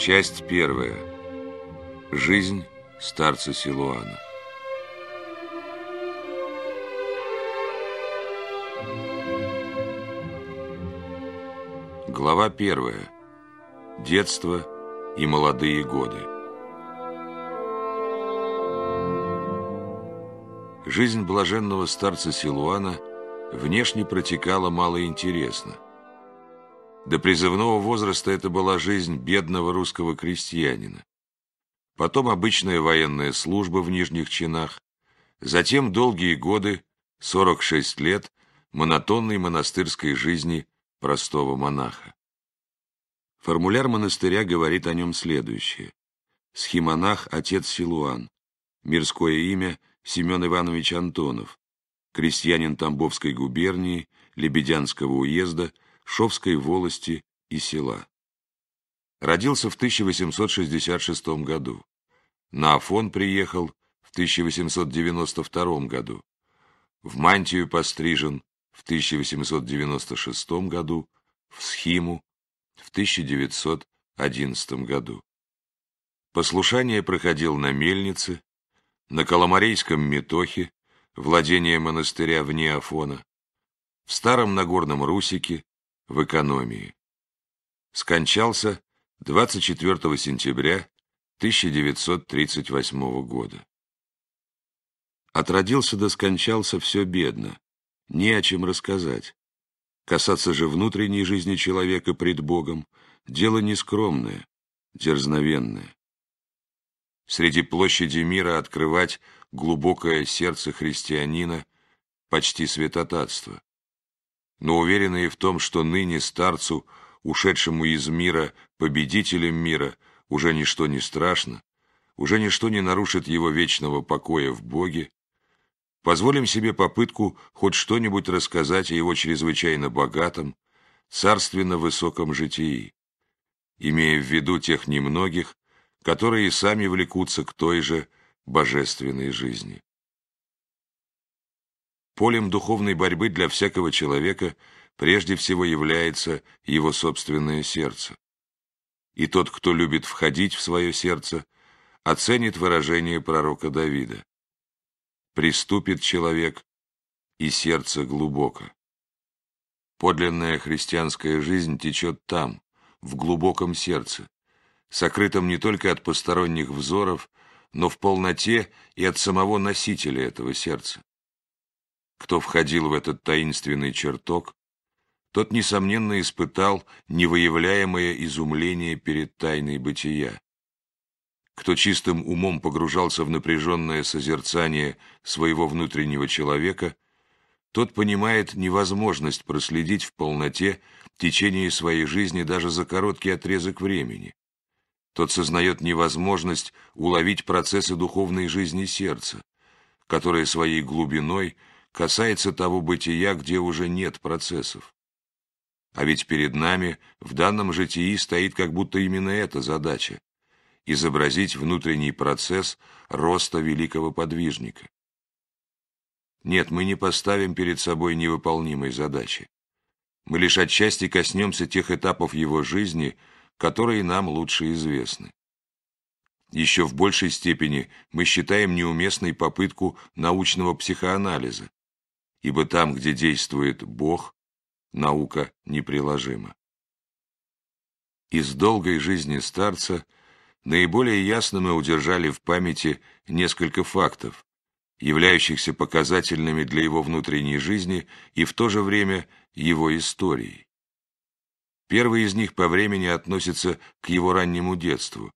Часть первая. Жизнь старца Силуана. Глава первая. Детство и молодые годы. Жизнь блаженного старца Силуана внешне протекала малоинтересно – до призывного возраста это была жизнь бедного русского крестьянина. Потом обычная военная служба в нижних чинах. Затем долгие годы, 46 лет, монотонной монастырской жизни простого монаха. Формуляр монастыря говорит о нем следующее. Схимонах – отец Силуан. Мирское имя – Семен Иванович Антонов. Крестьянин Тамбовской губернии, Лебедянского уезда – Шовской волости и села. Родился в 1866 году. На Афон приехал в 1892 году. В мантию пострижен в 1896 году, в схиму в 1911 году. Послушание проходил на Мельнице, на Коломарейском Метохе, владение монастыря вне Афона, в Старом Нагорном Русике, в экономии. Скончался 24 сентября 1938 года. Отродился до да скончался все бедно, не о чем рассказать. Касаться же внутренней жизни человека пред Богом – дело нескромное, дерзновенное. Среди площади мира открывать глубокое сердце христианина – почти святотатство но уверенные в том, что ныне старцу, ушедшему из мира, победителем мира, уже ничто не страшно, уже ничто не нарушит его вечного покоя в Боге, позволим себе попытку хоть что-нибудь рассказать о его чрезвычайно богатом, царственно высоком житии, имея в виду тех немногих, которые сами влекутся к той же божественной жизни. Полем духовной борьбы для всякого человека прежде всего является его собственное сердце. И тот, кто любит входить в свое сердце, оценит выражение пророка Давида. «Приступит человек, и сердце глубоко». Подлинная христианская жизнь течет там, в глубоком сердце, сокрытом не только от посторонних взоров, но в полноте и от самого носителя этого сердца кто входил в этот таинственный чертог, тот, несомненно, испытал невыявляемое изумление перед тайной бытия. Кто чистым умом погружался в напряженное созерцание своего внутреннего человека, тот понимает невозможность проследить в полноте течение своей жизни даже за короткий отрезок времени. Тот сознает невозможность уловить процессы духовной жизни сердца, которые своей глубиной – касается того бытия, где уже нет процессов. А ведь перед нами в данном житии стоит как будто именно эта задача – изобразить внутренний процесс роста великого подвижника. Нет, мы не поставим перед собой невыполнимой задачи. Мы лишь отчасти коснемся тех этапов его жизни, которые нам лучше известны. Еще в большей степени мы считаем неуместной попытку научного психоанализа, ибо там, где действует Бог, наука неприложима. Из долгой жизни старца наиболее ясно мы удержали в памяти несколько фактов, являющихся показательными для его внутренней жизни и в то же время его истории. Первый из них по времени относится к его раннему детству,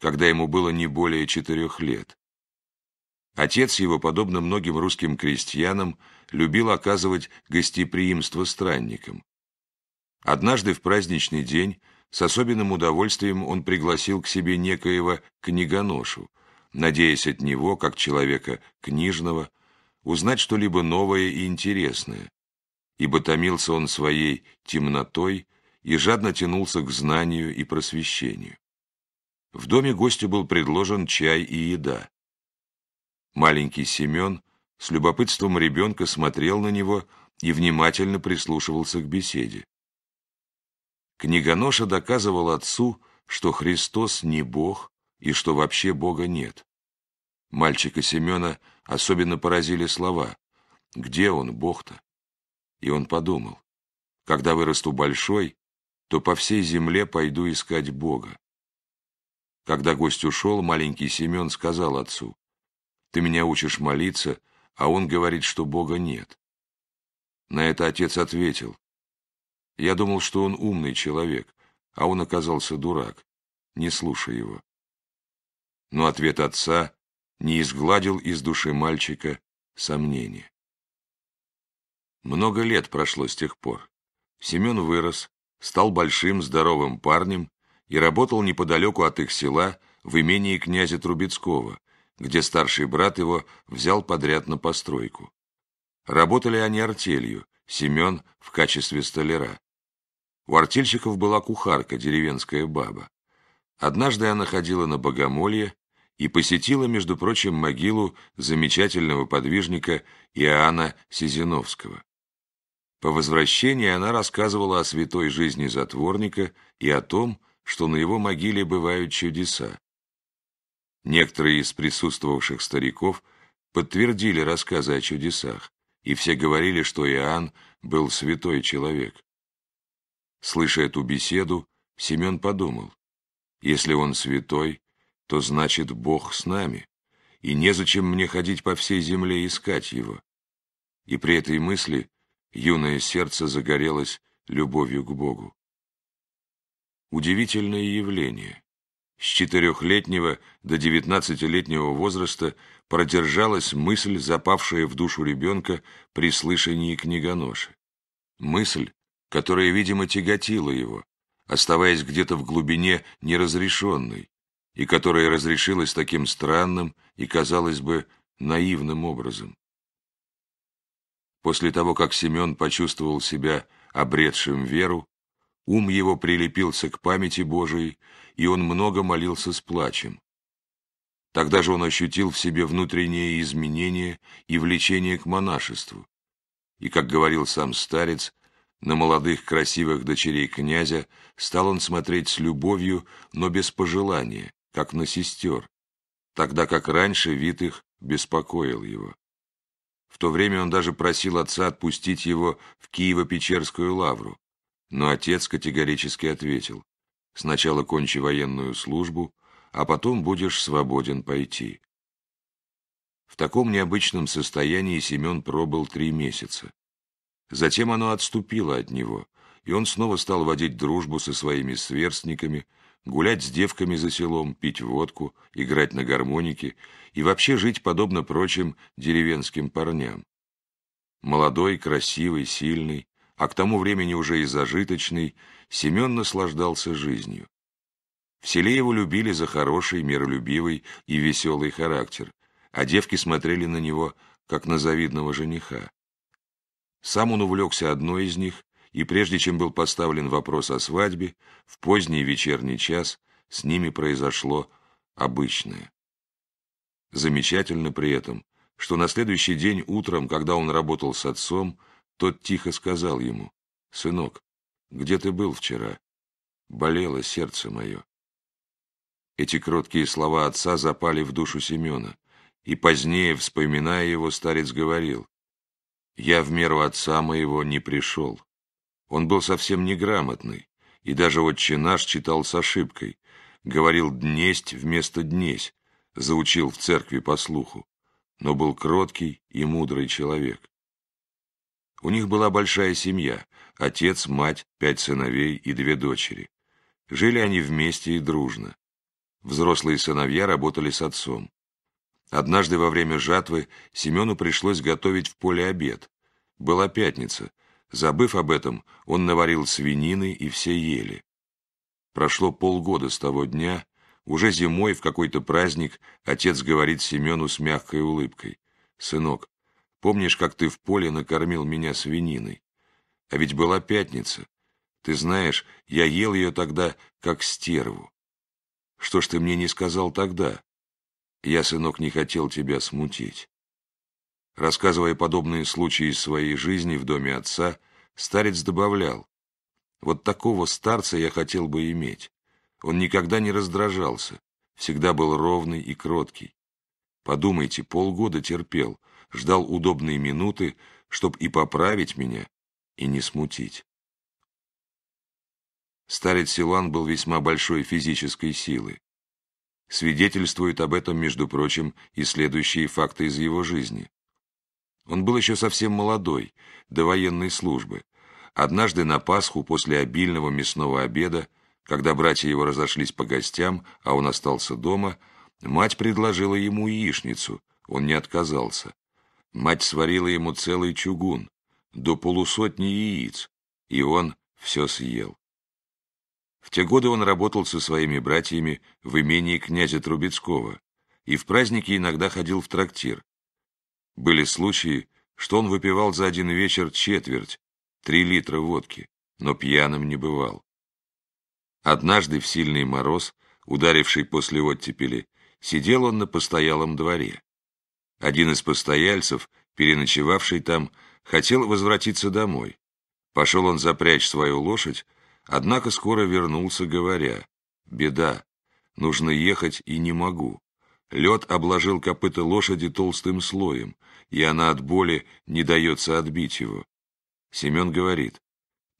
когда ему было не более четырех лет. Отец его, подобно многим русским крестьянам, любил оказывать гостеприимство странникам. Однажды в праздничный день с особенным удовольствием он пригласил к себе некоего книгоношу, надеясь от него, как человека книжного, узнать что-либо новое и интересное, ибо томился он своей темнотой и жадно тянулся к знанию и просвещению. В доме гостю был предложен чай и еда, Маленький Семен с любопытством ребенка смотрел на него и внимательно прислушивался к беседе. Книгоноша доказывал отцу, что Христос не Бог и что вообще Бога нет. Мальчика Семена особенно поразили слова «Где он, Бог-то?» И он подумал, «Когда вырасту большой, то по всей земле пойду искать Бога». Когда гость ушел, маленький Семен сказал отцу, ты меня учишь молиться, а он говорит, что Бога нет. На это отец ответил. Я думал, что он умный человек, а он оказался дурак. Не слушай его. Но ответ отца не изгладил из души мальчика сомнения. Много лет прошло с тех пор. Семен вырос, стал большим здоровым парнем и работал неподалеку от их села в имении князя Трубецкого, где старший брат его взял подряд на постройку. Работали они артелью, Семен в качестве столяра. У артельщиков была кухарка, деревенская баба. Однажды она ходила на богомолье и посетила, между прочим, могилу замечательного подвижника Иоанна Сизиновского. По возвращении она рассказывала о святой жизни затворника и о том, что на его могиле бывают чудеса. Некоторые из присутствовавших стариков подтвердили рассказы о чудесах, и все говорили, что Иоанн был святой человек. Слыша эту беседу, Семен подумал, если он святой, то значит Бог с нами, и незачем мне ходить по всей земле искать его. И при этой мысли юное сердце загорелось любовью к Богу. Удивительное явление. С четырехлетнего до девятнадцатилетнего возраста продержалась мысль, запавшая в душу ребенка при слышании книгоноши. Мысль, которая, видимо, тяготила его, оставаясь где-то в глубине неразрешенной, и которая разрешилась таким странным и, казалось бы, наивным образом. После того, как Семен почувствовал себя обретшим веру, ум его прилепился к памяти Божией, и он много молился с плачем. Тогда же он ощутил в себе внутренние изменения и влечение к монашеству. И, как говорил сам старец, на молодых красивых дочерей князя стал он смотреть с любовью, но без пожелания, как на сестер, тогда как раньше вид их беспокоил его. В то время он даже просил отца отпустить его в Киево-Печерскую лавру, но отец категорически ответил, Сначала кончи военную службу, а потом будешь свободен пойти. В таком необычном состоянии Семен пробыл три месяца. Затем оно отступило от него, и он снова стал водить дружбу со своими сверстниками, гулять с девками за селом, пить водку, играть на гармонике и вообще жить подобно прочим деревенским парням. Молодой, красивый, сильный, а к тому времени уже и зажиточный, Семен наслаждался жизнью. В селе его любили за хороший, миролюбивый и веселый характер, а девки смотрели на него, как на завидного жениха. Сам он увлекся одной из них, и прежде чем был поставлен вопрос о свадьбе, в поздний вечерний час с ними произошло обычное. Замечательно при этом, что на следующий день утром, когда он работал с отцом, тот тихо сказал ему, «Сынок, где ты был вчера? Болело сердце мое». Эти кроткие слова отца запали в душу Семена, и позднее, вспоминая его, старец говорил, «Я в меру отца моего не пришел. Он был совсем неграмотный, и даже отче наш читал с ошибкой, говорил «днесть» вместо «днесь», заучил в церкви по слуху, но был кроткий и мудрый человек. У них была большая семья – отец, мать, пять сыновей и две дочери. Жили они вместе и дружно. Взрослые сыновья работали с отцом. Однажды во время жатвы Семену пришлось готовить в поле обед. Была пятница. Забыв об этом, он наварил свинины и все ели. Прошло полгода с того дня. Уже зимой в какой-то праздник отец говорит Семену с мягкой улыбкой. «Сынок, Помнишь, как ты в поле накормил меня свининой? А ведь была пятница. Ты знаешь, я ел ее тогда, как стерву. Что ж ты мне не сказал тогда? Я, сынок, не хотел тебя смутить. Рассказывая подобные случаи из своей жизни в доме отца, старец добавлял, «Вот такого старца я хотел бы иметь. Он никогда не раздражался, всегда был ровный и кроткий. Подумайте, полгода терпел» ждал удобные минуты, чтоб и поправить меня, и не смутить. Старец Силан был весьма большой физической силы. Свидетельствуют об этом, между прочим, и следующие факты из его жизни. Он был еще совсем молодой, до военной службы. Однажды на Пасху после обильного мясного обеда, когда братья его разошлись по гостям, а он остался дома, мать предложила ему яичницу, он не отказался. Мать сварила ему целый чугун, до полусотни яиц, и он все съел. В те годы он работал со своими братьями в имении князя Трубецкого и в праздники иногда ходил в трактир. Были случаи, что он выпивал за один вечер четверть, три литра водки, но пьяным не бывал. Однажды в сильный мороз, ударивший после оттепели, сидел он на постоялом дворе. Один из постояльцев, переночевавший там, хотел возвратиться домой. Пошел он запрячь свою лошадь, однако скоро вернулся, говоря, «Беда, нужно ехать и не могу». Лед обложил копыта лошади толстым слоем, и она от боли не дается отбить его. Семен говорит,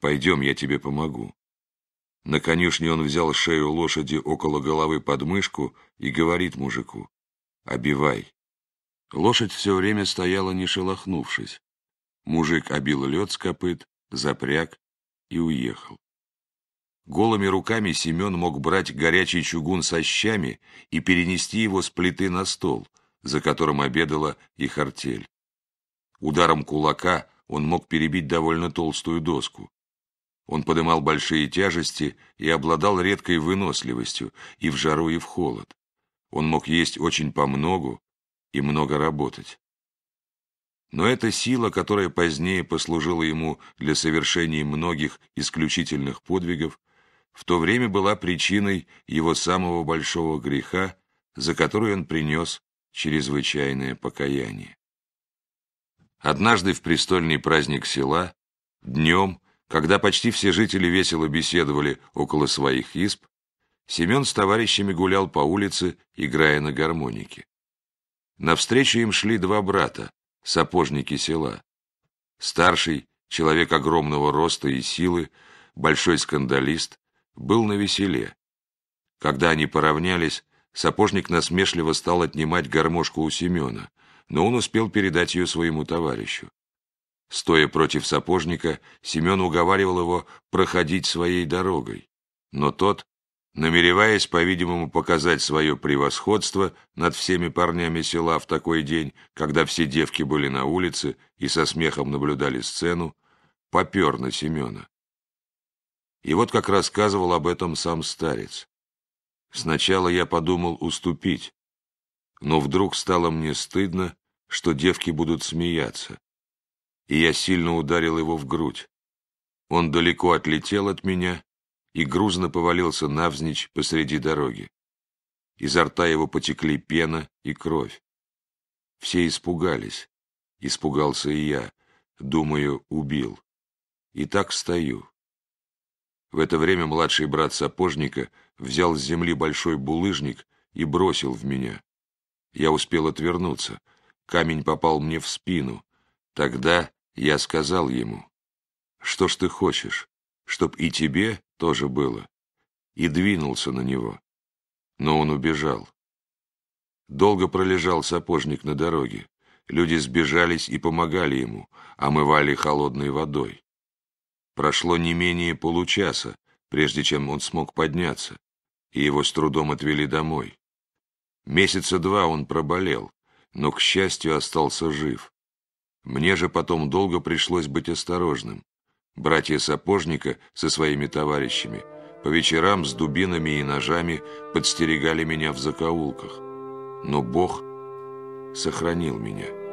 «Пойдем, я тебе помогу». На конюшне он взял шею лошади около головы под мышку и говорит мужику, «Обивай». Лошадь все время стояла, не шелохнувшись. Мужик обил лед с копыт, запряг и уехал. Голыми руками Семен мог брать горячий чугун со щами и перенести его с плиты на стол, за которым обедала их артель. Ударом кулака он мог перебить довольно толстую доску. Он подымал большие тяжести и обладал редкой выносливостью и в жару, и в холод. Он мог есть очень помногу, и много работать. Но эта сила, которая позднее послужила ему для совершения многих исключительных подвигов, в то время была причиной его самого большого греха, за который он принес чрезвычайное покаяние. Однажды в престольный праздник села, днем, когда почти все жители весело беседовали около своих исп, Семен с товарищами гулял по улице, играя на гармонике. Навстречу им шли два брата, сапожники села. Старший, человек огромного роста и силы, большой скандалист, был на веселе. Когда они поравнялись, сапожник насмешливо стал отнимать гармошку у Семена, но он успел передать ее своему товарищу. Стоя против сапожника, Семен уговаривал его проходить своей дорогой, но тот намереваясь, по-видимому, показать свое превосходство над всеми парнями села в такой день, когда все девки были на улице и со смехом наблюдали сцену, попер на Семена. И вот как рассказывал об этом сам старец. Сначала я подумал уступить, но вдруг стало мне стыдно, что девки будут смеяться, и я сильно ударил его в грудь. Он далеко отлетел от меня, и грузно повалился навзничь посреди дороги. Изо рта его потекли пена и кровь. Все испугались. Испугался и я. Думаю, убил. И так стою. В это время младший брат сапожника взял с земли большой булыжник и бросил в меня. Я успел отвернуться. Камень попал мне в спину. Тогда я сказал ему, «Что ж ты хочешь, чтоб и тебе тоже было, и двинулся на него. Но он убежал. Долго пролежал сапожник на дороге. Люди сбежались и помогали ему, омывали холодной водой. Прошло не менее получаса, прежде чем он смог подняться, и его с трудом отвели домой. Месяца два он проболел, но, к счастью, остался жив. Мне же потом долго пришлось быть осторожным. Братья сапожника со своими товарищами по вечерам с дубинами и ножами подстерегали меня в закоулках. Но Бог сохранил меня.